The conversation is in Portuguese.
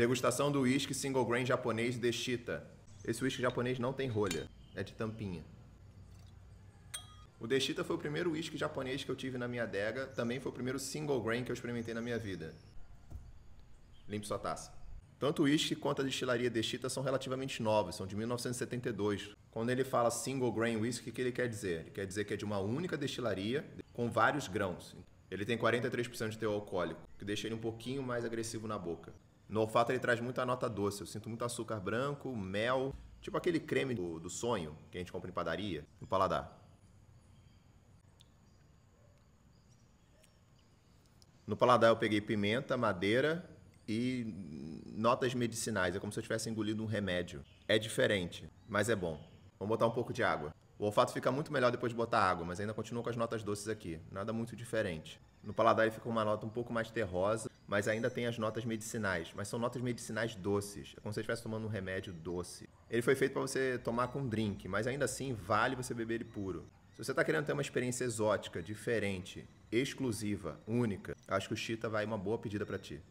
Degustação do whisky single grain japonês de Chita. Esse whisky japonês não tem rolha, é de tampinha. O Deshita foi o primeiro whisky japonês que eu tive na minha adega, também foi o primeiro single grain que eu experimentei na minha vida. Limpe sua taça. Tanto o whisky quanto a destilaria Deshita são relativamente novos, são de 1972. Quando ele fala single grain whisky, o que ele quer dizer? Ele quer dizer que é de uma única destilaria com vários grãos. Ele tem 43% de teor alcoólico, que deixa ele um pouquinho mais agressivo na boca. No olfato ele traz muita nota doce. Eu sinto muito açúcar branco, mel, tipo aquele creme do, do sonho que a gente compra em padaria, no paladar. No paladar eu peguei pimenta, madeira e notas medicinais. É como se eu tivesse engolido um remédio. É diferente, mas é bom. Vamos botar um pouco de água. O olfato fica muito melhor depois de botar água, mas ainda continua com as notas doces aqui. Nada muito diferente. No paladar ele fica uma nota um pouco mais terrosa, mas ainda tem as notas medicinais. Mas são notas medicinais doces. É como se você estivesse tomando um remédio doce. Ele foi feito para você tomar com drink, mas ainda assim vale você beber ele puro. Se você está querendo ter uma experiência exótica, diferente, exclusiva, única, acho que o Chita vai uma boa pedida para ti.